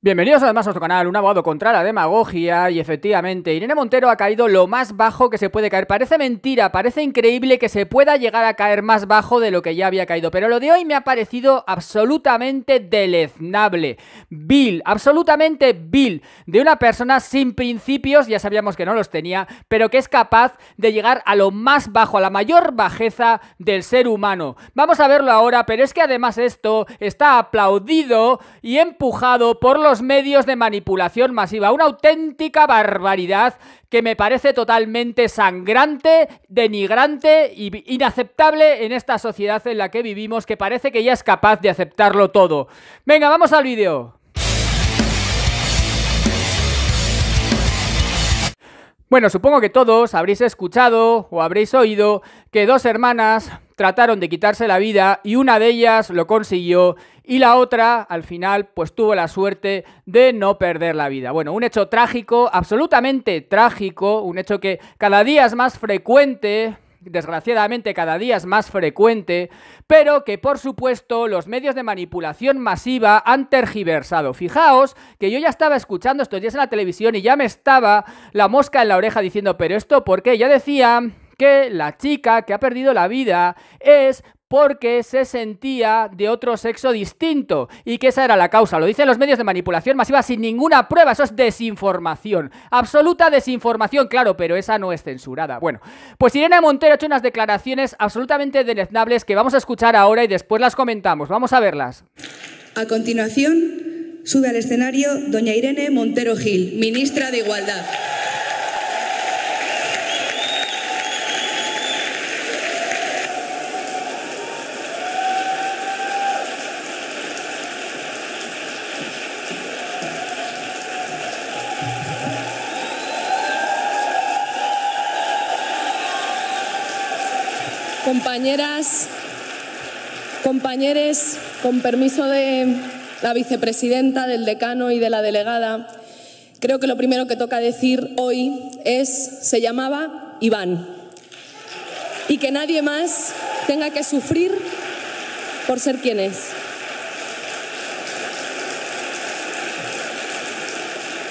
Bienvenidos además a nuestro canal, un abogado contra la demagogia y efectivamente Irene Montero ha caído lo más bajo que se puede caer. Parece mentira, parece increíble que se pueda llegar a caer más bajo de lo que ya había caído, pero lo de hoy me ha parecido absolutamente deleznable, Bill, absolutamente vil, de una persona sin principios, ya sabíamos que no los tenía, pero que es capaz de llegar a lo más bajo, a la mayor bajeza del ser humano. Vamos a verlo ahora, pero es que además esto está aplaudido y empujado por los medios de manipulación masiva. Una auténtica barbaridad que me parece totalmente sangrante, denigrante e inaceptable en esta sociedad en la que vivimos que parece que ya es capaz de aceptarlo todo. Venga, vamos al vídeo. Bueno, supongo que todos habréis escuchado o habréis oído que dos hermanas trataron de quitarse la vida y una de ellas lo consiguió y la otra al final pues tuvo la suerte de no perder la vida. Bueno, un hecho trágico, absolutamente trágico, un hecho que cada día es más frecuente desgraciadamente cada día es más frecuente, pero que por supuesto los medios de manipulación masiva han tergiversado. Fijaos que yo ya estaba escuchando estos días en la televisión y ya me estaba la mosca en la oreja diciendo, pero esto, ¿por qué? Ya decía que la chica que ha perdido la vida es porque se sentía de otro sexo distinto y que esa era la causa. Lo dicen los medios de manipulación masiva sin ninguna prueba. Eso es desinformación. Absoluta desinformación, claro, pero esa no es censurada. Bueno, pues Irene Montero ha hecho unas declaraciones absolutamente deleznables que vamos a escuchar ahora y después las comentamos. Vamos a verlas. A continuación, sube al escenario doña Irene Montero Gil, ministra de Igualdad. compañeras, compañeros, con permiso de la vicepresidenta, del decano y de la delegada, creo que lo primero que toca decir hoy es, se llamaba Iván. Y que nadie más tenga que sufrir por ser quien es.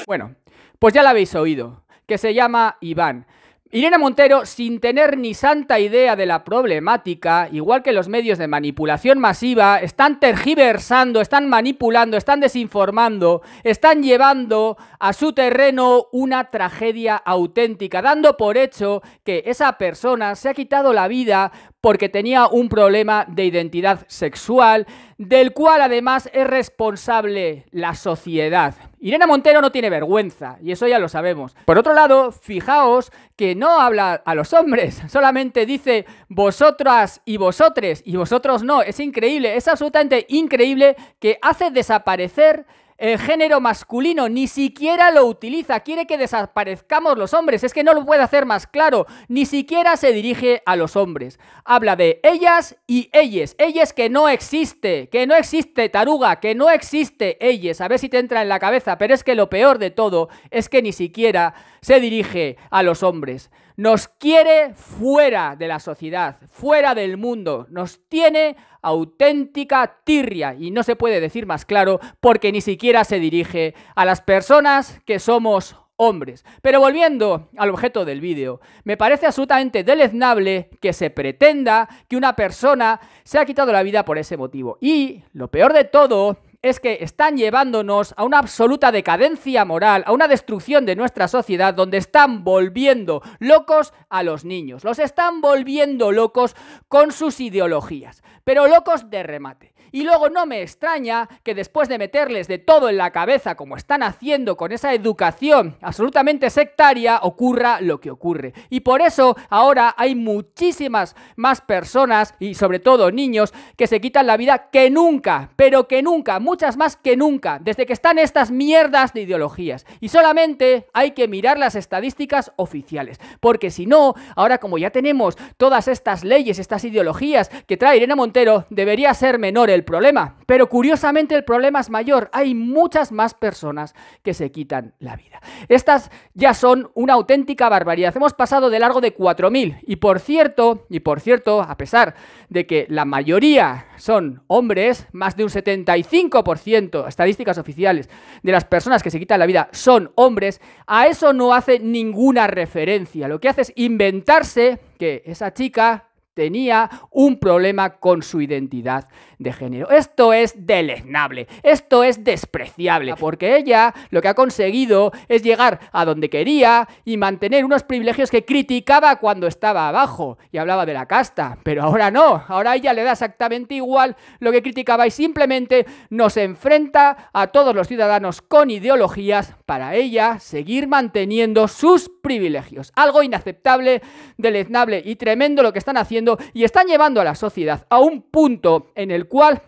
Bueno, pues ya la habéis oído, que se llama Iván. Irena Montero, sin tener ni santa idea de la problemática, igual que los medios de manipulación masiva, están tergiversando, están manipulando, están desinformando, están llevando a su terreno una tragedia auténtica, dando por hecho que esa persona se ha quitado la vida porque tenía un problema de identidad sexual, del cual además es responsable la sociedad. Irena Montero no tiene vergüenza, y eso ya lo sabemos. Por otro lado, fijaos que no habla a los hombres, solamente dice vosotras y vosotres, y vosotros no. Es increíble, es absolutamente increíble que hace desaparecer el género masculino, ni siquiera lo utiliza, quiere que desaparezcamos los hombres, es que no lo puede hacer más claro, ni siquiera se dirige a los hombres, habla de ellas y ellas, ellas que no existe, que no existe taruga, que no existe ellas, a ver si te entra en la cabeza, pero es que lo peor de todo es que ni siquiera se dirige a los hombres. Nos quiere fuera de la sociedad, fuera del mundo. Nos tiene auténtica tirria y no se puede decir más claro porque ni siquiera se dirige a las personas que somos hombres. Pero volviendo al objeto del vídeo, me parece absolutamente deleznable que se pretenda que una persona se ha quitado la vida por ese motivo. Y lo peor de todo es que están llevándonos a una absoluta decadencia moral, a una destrucción de nuestra sociedad donde están volviendo locos a los niños, los están volviendo locos con sus ideologías, pero locos de remate. Y luego no me extraña que después de meterles de todo en la cabeza como están haciendo con esa educación absolutamente sectaria, ocurra lo que ocurre. Y por eso ahora hay muchísimas más personas y sobre todo niños que se quitan la vida que nunca, pero que nunca, muchas más que nunca, desde que están estas mierdas de ideologías. Y solamente hay que mirar las estadísticas oficiales, porque si no, ahora como ya tenemos todas estas leyes, estas ideologías que trae Irene Montero, debería ser menores problema, pero curiosamente el problema es mayor. Hay muchas más personas que se quitan la vida. Estas ya son una auténtica barbaridad. Hemos pasado de largo de 4.000 y por cierto, y por cierto, a pesar de que la mayoría son hombres, más de un 75%, estadísticas oficiales, de las personas que se quitan la vida son hombres, a eso no hace ninguna referencia. Lo que hace es inventarse que esa chica tenía un problema con su identidad de género. Esto es deleznable, esto es despreciable, porque ella lo que ha conseguido es llegar a donde quería y mantener unos privilegios que criticaba cuando estaba abajo y hablaba de la casta, pero ahora no, ahora ella le da exactamente igual lo que criticaba y simplemente nos enfrenta a todos los ciudadanos con ideologías para ella seguir manteniendo sus privilegios. Algo inaceptable, deleznable y tremendo lo que están haciendo y están llevando a la sociedad a un punto en el cual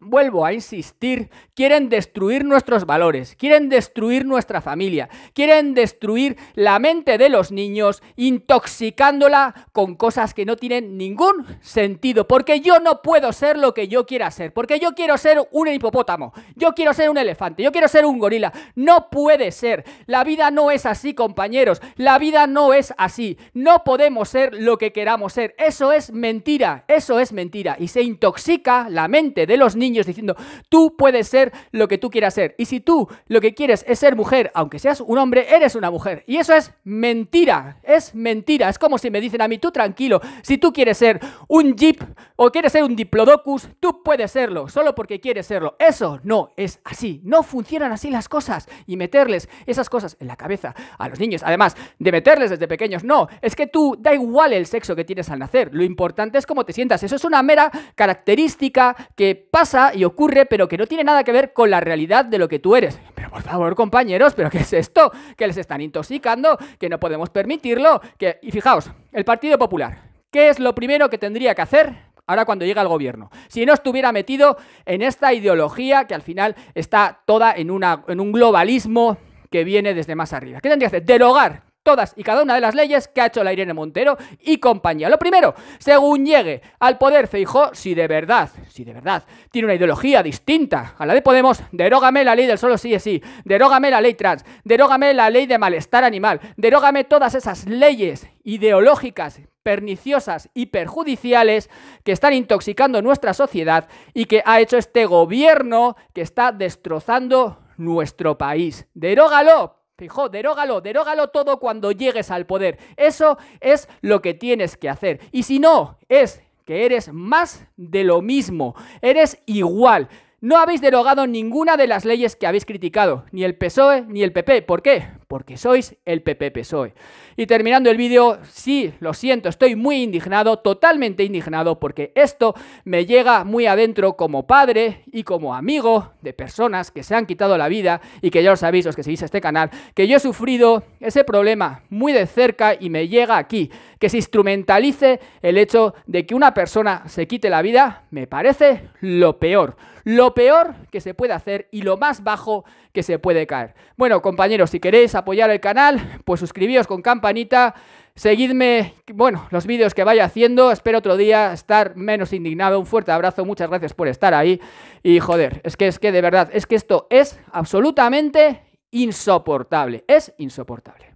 Vuelvo a insistir, quieren destruir nuestros valores, quieren destruir nuestra familia, quieren destruir la mente de los niños intoxicándola con cosas que no tienen ningún sentido, porque yo no puedo ser lo que yo quiera ser, porque yo quiero ser un hipopótamo, yo quiero ser un elefante, yo quiero ser un gorila, no puede ser, la vida no es así compañeros, la vida no es así, no podemos ser lo que queramos ser, eso es mentira, eso es mentira, y se intoxica la mente de los niños niños diciendo, tú puedes ser lo que tú quieras ser. Y si tú lo que quieres es ser mujer, aunque seas un hombre, eres una mujer. Y eso es mentira, es mentira. Es como si me dicen a mí, tú tranquilo, si tú quieres ser un jeep o quieres ser un diplodocus, tú puedes serlo, solo porque quieres serlo. Eso no es así, no funcionan así las cosas. Y meterles esas cosas en la cabeza a los niños, además de meterles desde pequeños, no, es que tú da igual el sexo que tienes al nacer, lo importante es cómo te sientas. Eso es una mera característica que pasa y ocurre, pero que no tiene nada que ver con la realidad de lo que tú eres. Pero por favor, compañeros, ¿pero qué es esto? Que les están intoxicando, que no podemos permitirlo. Que... Y fijaos, el Partido Popular, ¿qué es lo primero que tendría que hacer? Ahora cuando llega al gobierno, si no estuviera metido en esta ideología que al final está toda en, una, en un globalismo que viene desde más arriba. ¿Qué tendría que hacer? Derogar todas y cada una de las leyes que ha hecho la Irene Montero y compañía. Lo primero, según llegue al poder Feijó, si de verdad, si de verdad tiene una ideología distinta a la de Podemos, derógame la ley del solo sí es sí, derógame la ley trans, derógame la ley de malestar animal, derógame todas esas leyes ideológicas perniciosas y perjudiciales que están intoxicando nuestra sociedad y que ha hecho este gobierno que está destrozando nuestro país. Derógalo, Fijo, derógalo, derógalo todo cuando llegues al poder. Eso es lo que tienes que hacer. Y si no, es que eres más de lo mismo, eres igual. No habéis derogado ninguna de las leyes que habéis criticado, ni el PSOE ni el PP. ¿Por qué? Porque sois el PP-PSOE. Y terminando el vídeo, sí, lo siento, estoy muy indignado, totalmente indignado, porque esto me llega muy adentro como padre y como amigo de personas que se han quitado la vida y que ya lo sabéis, los que seguís este canal, que yo he sufrido ese problema muy de cerca y me llega aquí. Que se instrumentalice el hecho de que una persona se quite la vida me parece lo peor lo peor que se puede hacer y lo más bajo que se puede caer. Bueno, compañeros, si queréis apoyar el canal, pues suscribíos con campanita, seguidme, bueno, los vídeos que vaya haciendo, espero otro día estar menos indignado, un fuerte abrazo, muchas gracias por estar ahí y joder, es que es que de verdad, es que esto es absolutamente insoportable, es insoportable.